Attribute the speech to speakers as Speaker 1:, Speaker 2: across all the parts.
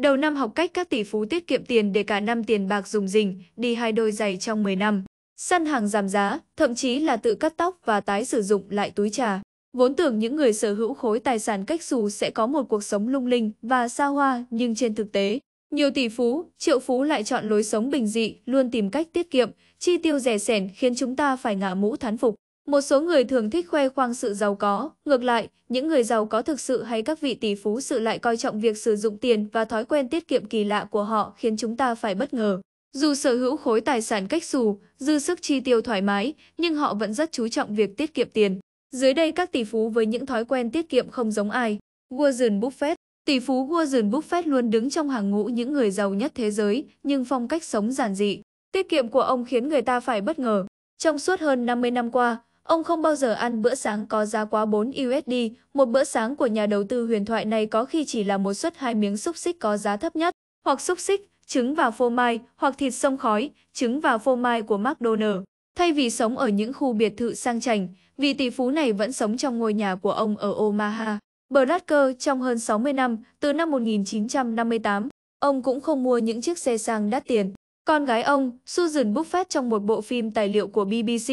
Speaker 1: Đầu năm học cách các tỷ phú tiết kiệm tiền để cả năm tiền bạc dùng dình, đi hai đôi giày trong 10 năm. Săn hàng giảm giá, thậm chí là tự cắt tóc và tái sử dụng lại túi trà. Vốn tưởng những người sở hữu khối tài sản cách xù sẽ có một cuộc sống lung linh và xa hoa, nhưng trên thực tế, nhiều tỷ phú, triệu phú lại chọn lối sống bình dị, luôn tìm cách tiết kiệm, chi tiêu rẻ sẻn khiến chúng ta phải ngả mũ thán phục. Một số người thường thích khoe khoang sự giàu có, ngược lại, những người giàu có thực sự hay các vị tỷ phú sự lại coi trọng việc sử dụng tiền và thói quen tiết kiệm kỳ lạ của họ khiến chúng ta phải bất ngờ. Dù sở hữu khối tài sản cách xù, dư sức chi tiêu thoải mái, nhưng họ vẫn rất chú trọng việc tiết kiệm tiền. Dưới đây các tỷ phú với những thói quen tiết kiệm không giống ai. Warren Buffett Tỷ phú Warren Buffett luôn đứng trong hàng ngũ những người giàu nhất thế giới, nhưng phong cách sống giản dị. Tiết kiệm của ông khiến người ta phải bất ngờ. Trong suốt hơn 50 năm qua, Ông không bao giờ ăn bữa sáng có giá quá 4 USD, một bữa sáng của nhà đầu tư huyền thoại này có khi chỉ là một suất hai miếng xúc xích có giá thấp nhất, hoặc xúc xích, trứng và phô mai, hoặc thịt sông khói, trứng và phô mai của McDonald's. Thay vì sống ở những khu biệt thự sang chảnh, vị tỷ phú này vẫn sống trong ngôi nhà của ông ở Omaha. Bradker trong hơn 60 năm, từ năm 1958, ông cũng không mua những chiếc xe sang đắt tiền. Con gái ông, Susan Buffett trong một bộ phim tài liệu của BBC,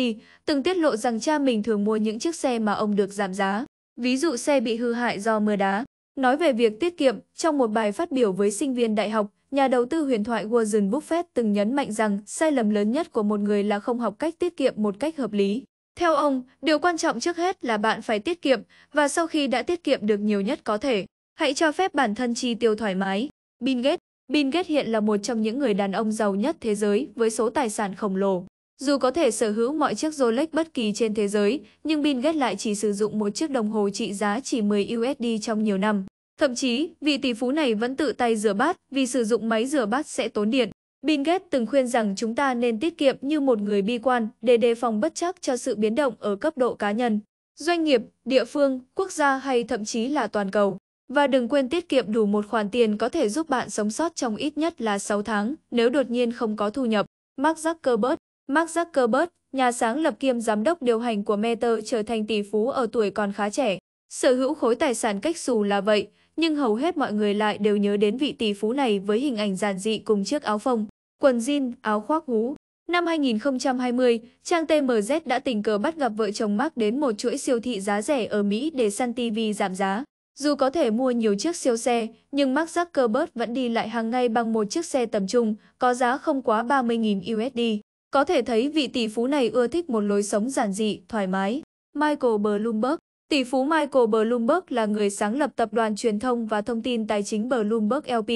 Speaker 1: từng tiết lộ rằng cha mình thường mua những chiếc xe mà ông được giảm giá, ví dụ xe bị hư hại do mưa đá. Nói về việc tiết kiệm, trong một bài phát biểu với sinh viên đại học, nhà đầu tư huyền thoại Warren Buffett từng nhấn mạnh rằng sai lầm lớn nhất của một người là không học cách tiết kiệm một cách hợp lý. Theo ông, điều quan trọng trước hết là bạn phải tiết kiệm và sau khi đã tiết kiệm được nhiều nhất có thể, hãy cho phép bản thân chi tiêu thoải mái. Bill Gates Bill Gates hiện là một trong những người đàn ông giàu nhất thế giới với số tài sản khổng lồ. Dù có thể sở hữu mọi chiếc Rolex bất kỳ trên thế giới, nhưng Bill Gates lại chỉ sử dụng một chiếc đồng hồ trị giá chỉ 10 USD trong nhiều năm. Thậm chí, vị tỷ phú này vẫn tự tay rửa bát vì sử dụng máy rửa bát sẽ tốn điện. Bill Gates từng khuyên rằng chúng ta nên tiết kiệm như một người bi quan để đề phòng bất chắc cho sự biến động ở cấp độ cá nhân, doanh nghiệp, địa phương, quốc gia hay thậm chí là toàn cầu. Và đừng quên tiết kiệm đủ một khoản tiền có thể giúp bạn sống sót trong ít nhất là 6 tháng nếu đột nhiên không có thu nhập. Mark Zuckerberg Mark Zuckerberg, nhà sáng lập kiêm giám đốc điều hành của Meta trở thành tỷ phú ở tuổi còn khá trẻ. Sở hữu khối tài sản cách xù là vậy, nhưng hầu hết mọi người lại đều nhớ đến vị tỷ phú này với hình ảnh giản dị cùng chiếc áo phông, quần jean, áo khoác hú. Năm 2020, trang TMZ đã tình cờ bắt gặp vợ chồng Mark đến một chuỗi siêu thị giá rẻ ở Mỹ để săn TV giảm giá. Dù có thể mua nhiều chiếc siêu xe, nhưng Mark Zuckerberg vẫn đi lại hàng ngày bằng một chiếc xe tầm trung, có giá không quá 30.000 USD. Có thể thấy vị tỷ phú này ưa thích một lối sống giản dị, thoải mái. Michael Bloomberg Tỷ phú Michael Bloomberg là người sáng lập tập đoàn truyền thông và thông tin tài chính Bloomberg LP.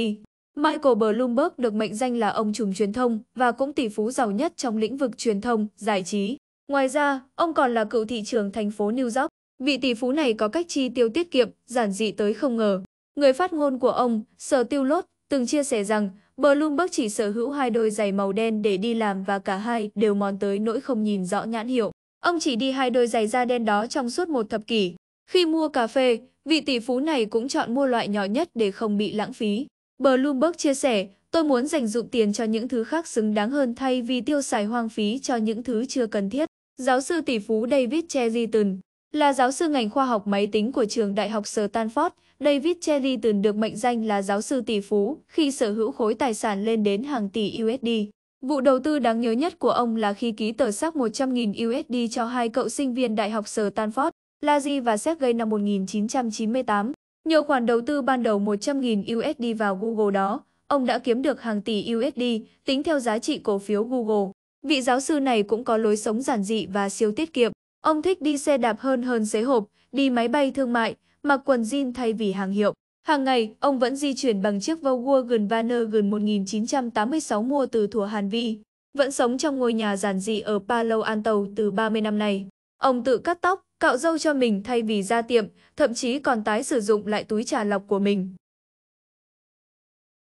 Speaker 1: Michael Bloomberg được mệnh danh là ông trùm truyền thông và cũng tỷ phú giàu nhất trong lĩnh vực truyền thông, giải trí. Ngoài ra, ông còn là cựu thị trưởng thành phố New York. Vị tỷ phú này có cách chi tiêu tiết kiệm, giản dị tới không ngờ. Người phát ngôn của ông, Sở Tiêu Lốt, từng chia sẻ rằng Bloomberg chỉ sở hữu hai đôi giày màu đen để đi làm và cả hai đều mòn tới nỗi không nhìn rõ nhãn hiệu. Ông chỉ đi hai đôi giày da đen đó trong suốt một thập kỷ. Khi mua cà phê, vị tỷ phú này cũng chọn mua loại nhỏ nhất để không bị lãng phí. Bloomberg chia sẻ, tôi muốn dành dụng tiền cho những thứ khác xứng đáng hơn thay vì tiêu xài hoang phí cho những thứ chưa cần thiết. Giáo sư tỷ phú David Chesterton là giáo sư ngành khoa học máy tính của trường đại học Stanford, David Cherry từng được mệnh danh là giáo sư tỷ phú khi sở hữu khối tài sản lên đến hàng tỷ USD. Vụ đầu tư đáng nhớ nhất của ông là khi ký tờ xác 100.000 USD cho hai cậu sinh viên đại học Stanford, Lazy và Sergey năm 1998. Nhờ khoản đầu tư ban đầu 100.000 USD vào Google đó, ông đã kiếm được hàng tỷ USD, tính theo giá trị cổ phiếu Google. Vị giáo sư này cũng có lối sống giản dị và siêu tiết kiệm. Ông thích đi xe đạp hơn hơn xế hộp, đi máy bay thương mại, mặc quần jean thay vì hàng hiệu. Hàng ngày, ông vẫn di chuyển bằng chiếc Volkswagen Vanner gần 1986 mua từ thủa Hàn Vi. Vẫn sống trong ngôi nhà giản dị ở Palo Alto từ 30 năm nay. Ông tự cắt tóc, cạo râu cho mình thay vì ra tiệm, thậm chí còn tái sử dụng lại túi trà lọc của mình.